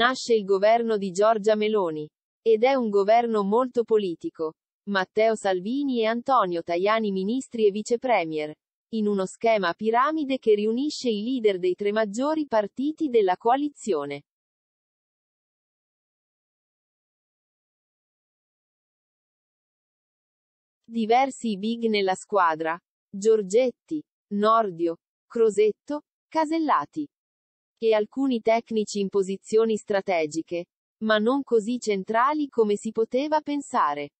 Nasce il governo di Giorgia Meloni. Ed è un governo molto politico. Matteo Salvini e Antonio Tajani ministri e vicepremier. In uno schema a piramide che riunisce i leader dei tre maggiori partiti della coalizione. Diversi big nella squadra. Giorgetti, Nordio, Crosetto, Casellati e alcuni tecnici in posizioni strategiche, ma non così centrali come si poteva pensare.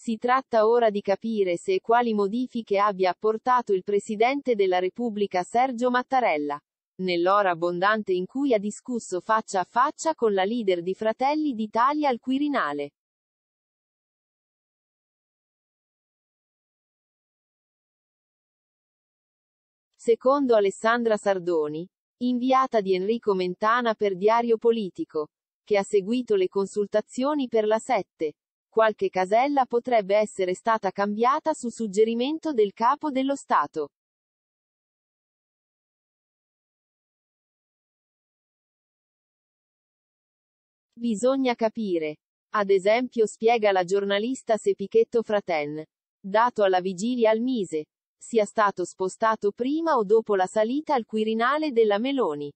Si tratta ora di capire se e quali modifiche abbia apportato il Presidente della Repubblica Sergio Mattarella. Nell'ora abbondante in cui ha discusso faccia a faccia con la leader di Fratelli d'Italia al Quirinale. Secondo Alessandra Sardoni, inviata di Enrico Mentana per Diario Politico, che ha seguito le consultazioni per la 7, qualche casella potrebbe essere stata cambiata su suggerimento del capo dello Stato. Bisogna capire. Ad esempio spiega la giornalista Sepichetto Fraten. Dato alla vigilia al Mise, sia stato spostato prima o dopo la salita al Quirinale della Meloni.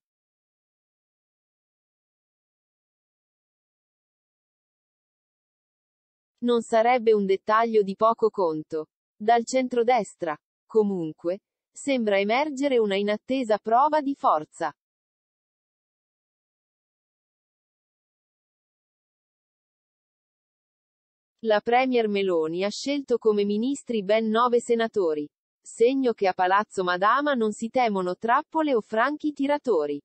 Non sarebbe un dettaglio di poco conto. Dal centrodestra, comunque, sembra emergere una inattesa prova di forza. La Premier Meloni ha scelto come ministri ben nove senatori, segno che a Palazzo Madama non si temono trappole o franchi tiratori.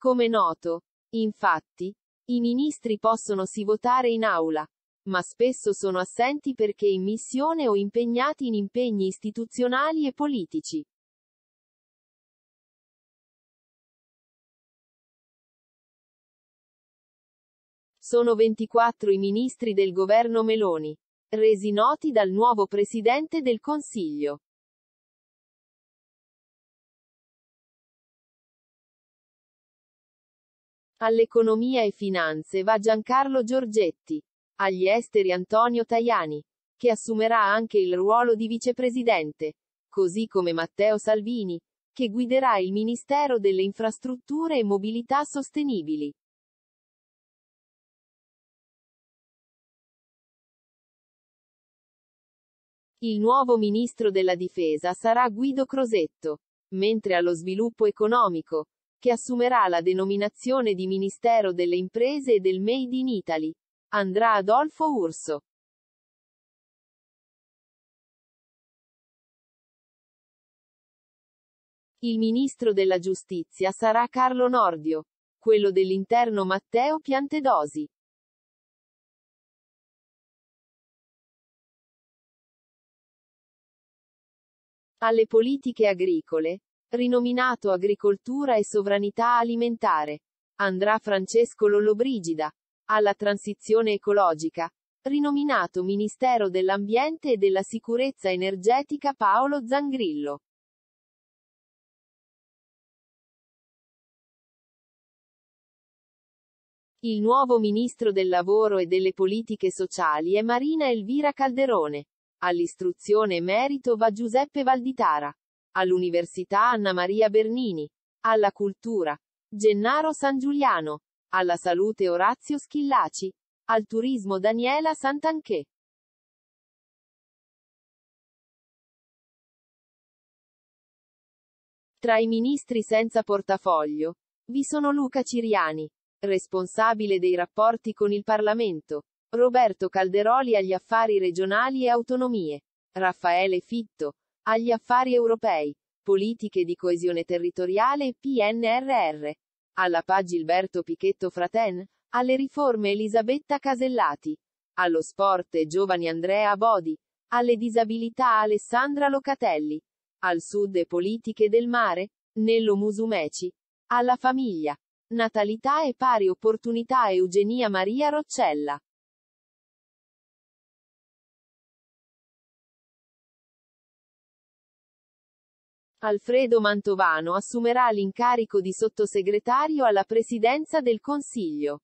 Come noto, infatti, i ministri possono si votare in aula, ma spesso sono assenti perché in missione o impegnati in impegni istituzionali e politici. Sono 24 i ministri del governo Meloni. Resi noti dal nuovo presidente del Consiglio. All'economia e finanze va Giancarlo Giorgetti. Agli esteri Antonio Tajani, che assumerà anche il ruolo di vicepresidente, così come Matteo Salvini, che guiderà il Ministero delle Infrastrutture e Mobilità Sostenibili. Il nuovo ministro della difesa sarà Guido Crosetto, mentre allo sviluppo economico, che assumerà la denominazione di Ministero delle Imprese e del Made in Italy, andrà Adolfo Urso. Il ministro della giustizia sarà Carlo Nordio, quello dell'interno Matteo Piantedosi. alle politiche agricole, rinominato Agricoltura e Sovranità Alimentare. Andrà Francesco Lollobrigida, alla transizione ecologica, rinominato Ministero dell'Ambiente e della Sicurezza Energetica Paolo Zangrillo. Il nuovo ministro del lavoro e delle politiche sociali è Marina Elvira Calderone. All'istruzione merito va Giuseppe Valditara. All'Università Anna Maria Bernini. Alla cultura. Gennaro San Giuliano. Alla salute Orazio Schillaci. Al turismo Daniela Santanché. Tra i ministri senza portafoglio vi sono Luca Ciriani, responsabile dei rapporti con il Parlamento, Roberto Calderoli agli affari regionali e autonomie. Raffaele Fitto. Agli affari europei. Politiche di coesione territoriale e PNRR. Alla PA Gilberto Pichetto Fraten. Alle riforme Elisabetta Casellati. Allo sport e giovani Andrea Bodi. Alle disabilità Alessandra Locatelli. Al sud e politiche del mare. Nello Musumeci. Alla famiglia. Natalità e pari opportunità Eugenia Maria Roccella. Alfredo Mantovano assumerà l'incarico di sottosegretario alla Presidenza del Consiglio.